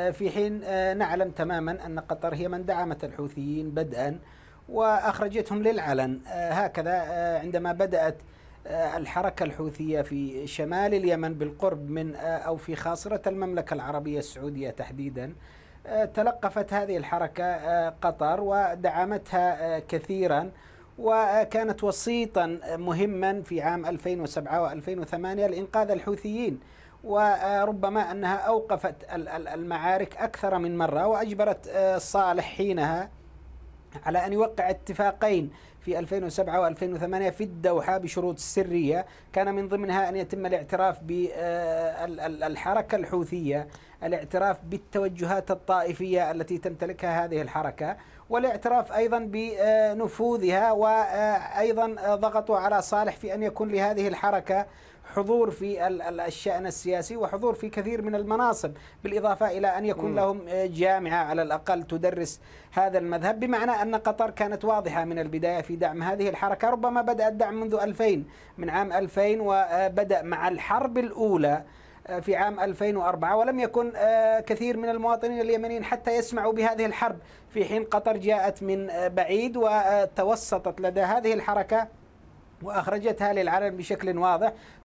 آه، في حين آه، نعلم تماما أن قطر هي من دعمت الحوثيين بدءا وأخرجتهم للعلن آه، هكذا عندما بدأت الحركة الحوثية في شمال اليمن بالقرب من أو في خاصرة المملكة العربية السعودية تحديدا تلقفت هذه الحركة قطر ودعمتها كثيرا وكانت وسيطا مهما في عام 2007 و2008 لإنقاذ الحوثيين وربما أنها أوقفت المعارك أكثر من مرة وأجبرت آه، صالح حينها على أن يوقع اتفاقين في 2007 و2008 في الدوحة بشروط السرية كان من ضمنها أن يتم الاعتراف بالحركة آه، الحوثية الاعتراف بالتوجهات الطائفية التي تمتلكها هذه الحركة والاعتراف أيضا بنفوذها آه، وأيضا ضغطوا على صالح في أن يكون لهذه الحركة حضور في الشأن السياسي وحضور في كثير من المناصب بالإضافة إلى أن يكون م. لهم آه، جامعة على الأقل تدرس هذا المذهب بمعنى أن قطر كانت واضحة من البداية في دعم هذه الحركة ربما بدأ الدعم منذ 2000 من عام 2000 وبدأ آه، مع الحرب الأولى آه، في عام 2004 ولم يكن كثير من المواطنين اليمنيين حتى يسمعوا بهذه الحرب في حين قطر جاءت من بعيد وتوسطت لدى هذه الحركة وأخرجتها للعلن بشكل واضح